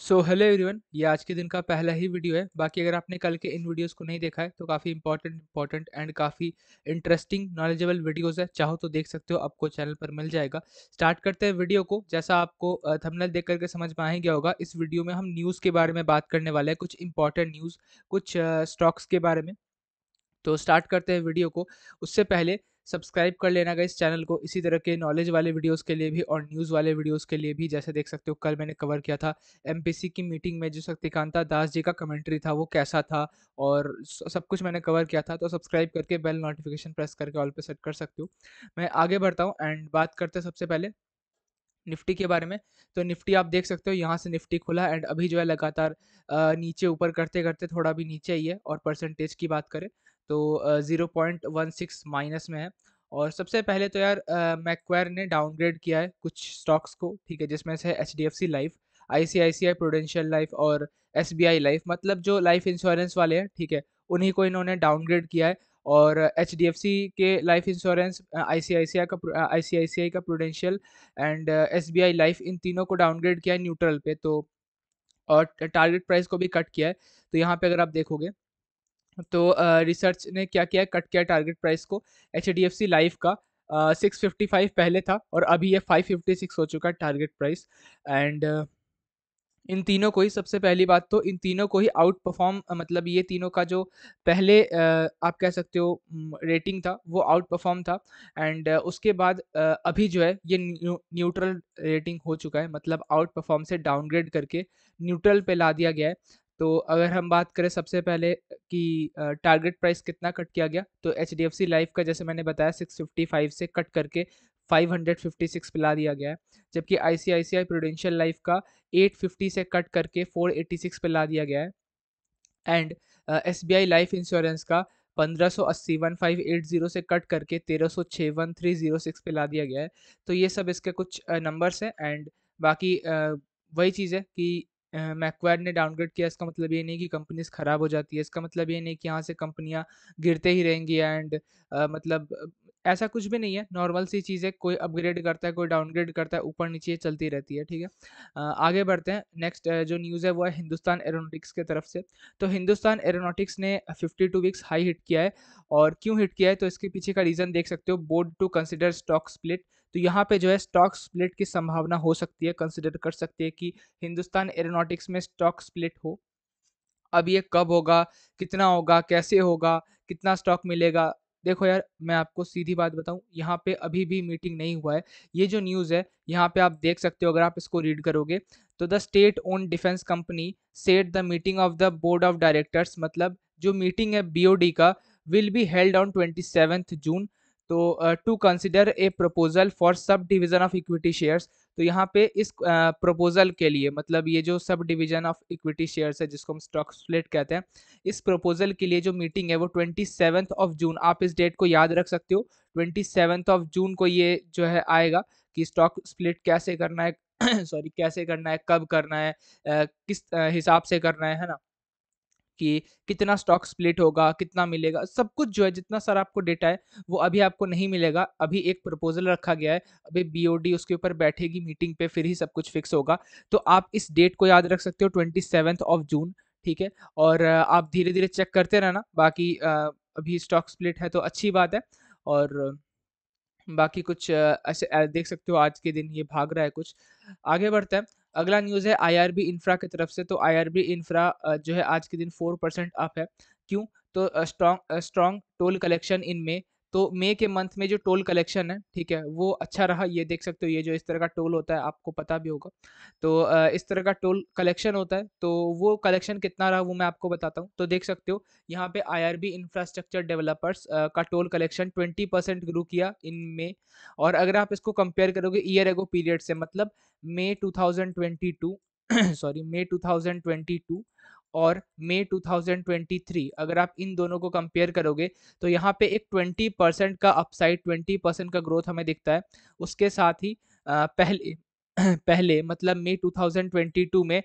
so hello everyone ये आज के दिन का पहला ही वीडियो है बाकी अगर आपने कल के इन वीडियोस को नहीं देखा है तो काफ़ी इंपॉर्टेंट इंपॉर्टेंट एंड काफ़ी इंटरेस्टिंग नॉलेजेबल वीडियोस है चाहो तो देख सकते हो आपको चैनल पर मिल जाएगा स्टार्ट करते हैं वीडियो को जैसा आपको थंबनेल देख करके समझ में आ ही गया होगा इस वीडियो में हम न्यूज़ के बारे में बात करने वाले हैं कुछ इंपॉर्टेंट न्यूज़ कुछ स्टॉक्स के बारे में तो स्टार्ट करते हैं वीडियो को उससे पहले सब्सक्राइब कर लेना गाइस चैनल को इसी तरह के नॉलेज वाले वीडियोस के लिए भी और न्यूज़ वाले वीडियोस के लिए भी जैसे देख सकते हो कल मैंने कवर किया था एमपीसी की मीटिंग में जो शक्तिकांता दास जी का कमेंट्री था वो कैसा था और सब कुछ मैंने कवर किया था तो सब्सक्राइब करके बेल नोटिफिकेशन प्रेस करके ऑल पे सेट कर सकते हो मैं आगे बढ़ता हूँ एंड बात करते हैं सबसे पहले निफ्टी के बारे में तो निफ्टी आप देख सकते हो यहाँ से निफ्टी खुला एंड अभी जो है लगातार नीचे ऊपर करते करते थोड़ा भी नीचे ही है और परसेंटेज की बात करें तो zero point one six minus में है और सबसे पहले तो यार मैक्वायर ने डाउनग्रेड किया है कुछ स्टॉक्स को ठीक है जिसमें से H D F C life I C I C I prudential life और एस बी आई लाइफ मतलब जो लाइफ इंश्योरेंस वाले हैं ठीक है उन्हीं को इन्होंने डाउनग्रेड किया है और एच डी एफ सी के life insurance I C I C I का आई सी आई सी आई का prudential and S B I life इन तीनों को डाउनग्रेड किया है न्यूट्रल पे तो और टारगेट प्राइस को भी कट किया है तो यहाँ पे अगर आप देखोगे तो रिसर्च ने क्या किया कट किया टारगेट प्राइस को H D F C life का सिक्स फिफ्टी फाइव पहले था और अभी ये फाइव फिफ्टी सिक्स हो चुका है टारगेट प्राइस एंड इन तीनों को ही सबसे पहली बात तो इन तीनों को ही आउट परफॉर्म मतलब ये तीनों का जो पहले आप कह सकते हो रेटिंग था वो आउट परफॉर्म था एंड उसके बाद अभी जो है ये न्यूट्रल रेटिंग हो चुका है मतलब आउट परफॉर्म से डाउनग्रेड करके न्यूट्रल पे ला दिया गया है तो अगर हम बात करें सबसे पहले कि टारगेट प्राइस कितना कट किया गया तो H D F C life का जैसे मैंने बताया सिक्स फिफ्टी फाइव से कट करके 556 पिला दिया गया है जबकि आई C I C I prudential life का 850 से कट करके 486 पिला दिया गया है and S B I life insurance का पंद्रह सौ अस्सी वन फाइव एट जीरो से कट करके तेरह सौ छः वन थ्री जीरो सिक्स पे ला दिया गया है तो ये सब इसके कुछ नंबर्स हैं एंड बाकी वही चीज़ है कि मैकवायर ने डाउनग्रेड किया इसका मतलब ये नहीं कि कंपनीज खराब हो जाती है इसका मतलब ये नहीं कि यहाँ से कंपनियाँ गिरते ही रहेंगी एंड मतलब ऐसा कुछ भी नहीं है नॉर्मल सी चीज़ है कोई अपग्रेड करता है कोई डाउनग्रेड करता है ऊपर नीचे चलती रहती है ठीक है आगे बढ़ते हैं नेक्स्ट जो न्यूज़ है वो है हिंदुस्तान एरोनॉटिक्स की तरफ से तो हिंदुस्तान एरोनॉटिक्स ने 52 वीक्स हाई हिट किया है और क्यों हिट किया है तो इसके पीछे का रीज़न देख सकते हो board to consider stock split तो यहाँ पे जो है स्टॉक स्प्लिट की संभावना हो सकती है कंसिडर कर सकती है कि हिंदुस्तान एरोनॉटिक्स में स्टॉक स्प्लिट हो अब ये कब होगा कितना होगा कैसे होगा कितना स्टॉक मिलेगा देखो यार मैं आपको सीधी बात बताऊं यहाँ पे अभी भी मीटिंग नहीं हुआ है ये जो न्यूज़ है यहाँ पे आप देख सकते हो अगर आप इसको रीड करोगे तो the state own defence company set the meeting of the board of directors मतलब जो मीटिंग है बीओडी का will be held on twenty June तो to consider a proposal for subdivision of equity shares तो यहाँ पे इस proposal uh, के लिए मतलब ये जो sub division of equity shares है जिसको हम स्टॉक स्प्लिट कहते हैं इस प्रपोजल के लिए जो मीटिंग है वो ट्वेंटी सेवन्थ ऑफ जून आप इस डेट को याद रख सकते हो ट्वेंटी सेवन्थ ऑफ जून को ये जो है आएगा कि स्टॉक स्प्लिट कैसे करना है सॉरी कैसे करना है कब करना है uh, किस uh, हिसाब से करना है है ना किए कितना स्टॉक स्प्लिट होगा कितना मिलेगा सब कुछ जो है जितना सारा आपको डेटा है वो अभी आपको नहीं मिलेगा अभी एक प्रपोजल रखा गया है अभी बीओडी उसके ऊपर बैठेगी मीटिंग पे फिर ही सब कुछ फिक्स होगा तो आप इस डेट को याद रख सकते हो ट्वेंटी ऑफ जून ठीक है और आप धीरे धीरे चेक करते रहना बाकी अभी स्टॉक स्प्लिट है तो अच्छी बात है और बाकी कुछ ऐसे देख सकते हो आज के दिन ये भाग रहा है कुछ आगे बढ़ते हैं अगला न्यूज़ है आईआरबी इंफ्रा की तरफ से तो आईआरबी इंफ्रा जो है आज के दिन फोर परसेंट अप है क्यों तो strong strong toll collection in में तो मई के मंथ में जो टोल कलेक्शन है ठीक है वो अच्छा रहा ये देख सकते हो ये जो इस तरह का टोल होता है आपको पता भी होगा तो इस तरह का टोल कलेक्शन होता है तो वो कलेक्शन कितना रहा वो मैं आपको बताता हूँ तो देख सकते हो यहाँ पे आईआरबी इंफ्रास्ट्रक्चर डेवलपर्स का टोल कलेक्शन 20 परसेंट ग्रो किया इन मे और अगर आप इसको कंपेयर करोगे ईयर एगो पीरियड से मतलब May two sorry May two और मई 2023 अगर आप इन दोनों को कंपेयर करोगे तो यहाँ पे एक 20 परसेंट का अपसाइड 20 परसेंट का ग्रोथ हमें दिखता है उसके साथ ही पहले पहले मतलब मई 2022 में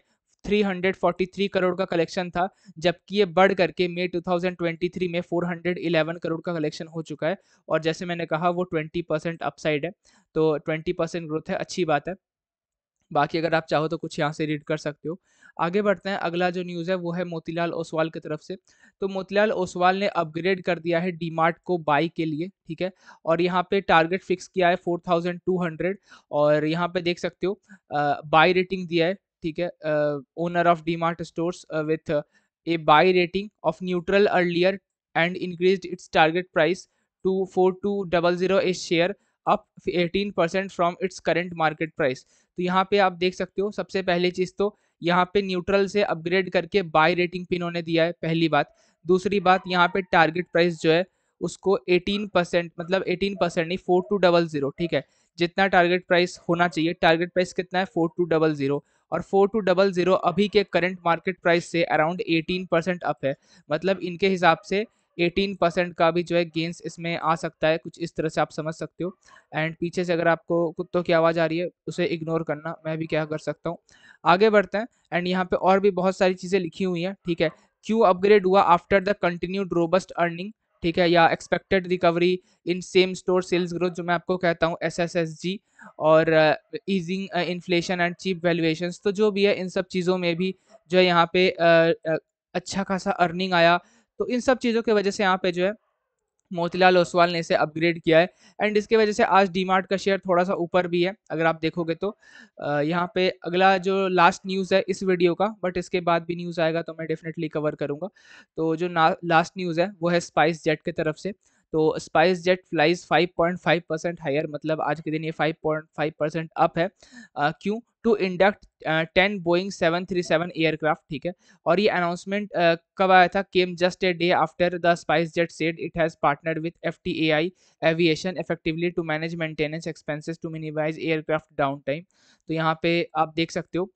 343 करोड़ का कलेक्शन था जबकि ये बढ़ करके मई 2023 में 411 करोड़ का कलेक्शन हो चुका है और जैसे मैंने कहा वो 20 परसेंट अपसाइड है तो 20 परसेंट ग्रोथ है अच्छी बात है बाकी अगर आप चाहो तो कुछ यहाँ से रीड कर सकते हो आगे बढ़ते हैं अगला जो न्यूज़ है वो है मोतीलाल ओसवाल की तरफ से तो मोतीलाल ओसवाल ने अपग्रेड कर दिया है डीमार्ट को बाई के लिए ठीक है और यहाँ पे टारगेट फिक्स किया है 4200 और यहाँ पे देख सकते हो बाई रेटिंग दिया है ठीक है owner of DMart stores with a buy rating of neutral earlier and increase its target price to four two double zero a share up 18 percent from its current market price तो यहाँ पे आप देख सकते हो सबसे पहली चीज़ तो यहाँ पे न्यूट्रल से अपग्रेड करके बाय रेटिंग पिन उन्होंने दिया है पहली बात दूसरी बात यहाँ पे टारगेट प्राइस जो है उसको 18 परसेंट मतलब 18 परसेंट नहीं फोर टू डबल ज़ीरो ठीक है जितना टारगेट प्राइस होना चाहिए टारगेट प्राइस कितना है फोर टू डबल ज़ीरो और फोर टू डबल ज़ीरो अभी के करंट मार्केट प्राइस से अराउंड एटीन परसेंट अप है मतलब इनके हिसाब से 18 परसेंट का भी जो है गेंस इसमें आ सकता है कुछ इस तरह से आप समझ सकते हो एंड पीछे से अगर आपको कुत्तों की आवाज़ आ रही है उसे इग्नोर करना मैं भी क्या कर सकता हूँ आगे बढ़ते हैं एंड यहाँ पे और भी बहुत सारी चीज़ें लिखी हुई हैं ठीक है क्यों अपग्रेड हुआ after the continued robust earning ठीक है या expected recovery in same store sales growth जो मैं आपको कहता हूँ एस एस एस जी और easing inflation and cheap valuation तो जो भी है इन सब चीज़ों में भी जो है यहाँ पे uh, uh, अच्छा खासा अर्निंग आया तो इन सब चीज़ों की वजह से यहाँ पे जो है मोतीलाल ओसवाल ने इसे अपग्रेड किया है एंड इसके वजह से आज डीमार्ट का शेयर थोड़ा सा ऊपर भी है अगर आप देखोगे तो यहाँ पे अगला जो लास्ट न्यूज़ है इस वीडियो का बट इसके बाद भी न्यूज़ आएगा तो मैं डेफिनेटली कवर करूँगा तो जो लास्ट न्यूज़ है वो है स्पाइस जेट की तरफ से तो SpiceJet flies 5.5 percent higher मतलब आज के दिन ये 5.5 परसेंट अप है क्यों to induct ten Boeing seven three seven aircraft ठीक है और ये अनाउंसमेंट uh, कब आया था came just a day after the SpiceJet said it has partner with F T A I aviation effectively to manage maintenance expenses to minimise aircraft down time तो यहाँ पे आप देख सकते हो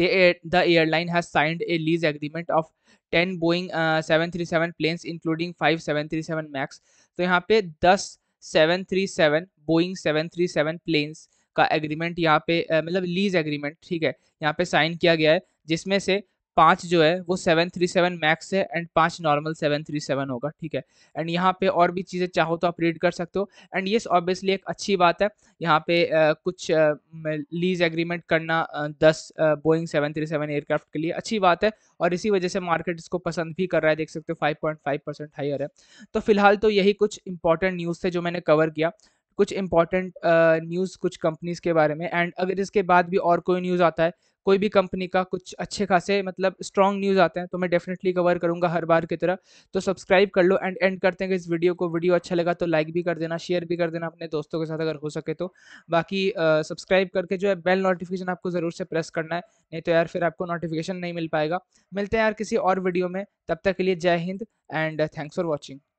they the airline has signed a lease agreement of ten Boeing seven three seven uh, including five seven three seven max तो यहाँ पे दस seven seven three Boeing seven three seven planes का एग्रीमेंट यहाँ पे मतलब लीज एग्रीमेंट ठीक है यहाँ पे साइन किया गया है जिसमें से पाँच जो है वो सेवन थ्री सेवन मैक्स है एंड पाँच नॉर्मल सेवन थ्री सेवन होगा ठीक है एंड यहाँ पे और भी चीज़ें चाहो तो आप रीड कर सकते हो एंड येस ऑब्वियसली एक अच्छी बात है यहाँ पे आ, कुछ लीज एग्रीमेंट करना आ, दस Boeing seven three seven aircraft के लिए अच्छी बात है और इसी वजह से मार्केट इसको पसंद भी कर रहा है देख सकते हो five point five percent higher है तो फिलहाल तो यही कुछ इंपॉर्टेंट न्यूज़ थे जो मैंने कवर किया कुछ इंपॉर्टेंट न्यूज़ कुछ कंपनीज के बारे में एंड अगर इसके बाद भी और कोई न्यूज़ आता है कोई भी कंपनी का कुछ अच्छे खासे मतलब स्ट्रॉन्ग न्यूज़ आते हैं तो मैं डेफिनेटली कवर करूँगा हर बार की तरह तो सब्सक्राइब कर लो एंड एंड करते हैं कि इस वीडियो को वीडियो अच्छा लगा तो लाइक भी कर देना शेयर भी कर देना अपने दोस्तों के साथ अगर हो सके तो बाकी सब्सक्राइब करके जो है बेल नोटिफिकेशन आपको ज़रूर से प्रेस करना है नहीं तो यार फिर आपको नोटिफिकेशन नहीं मिल पाएगा मिलते हैं यार किसी और वीडियो में तब तक के लिए जय हिंद एंड थैंक्स फॉर वॉचिंग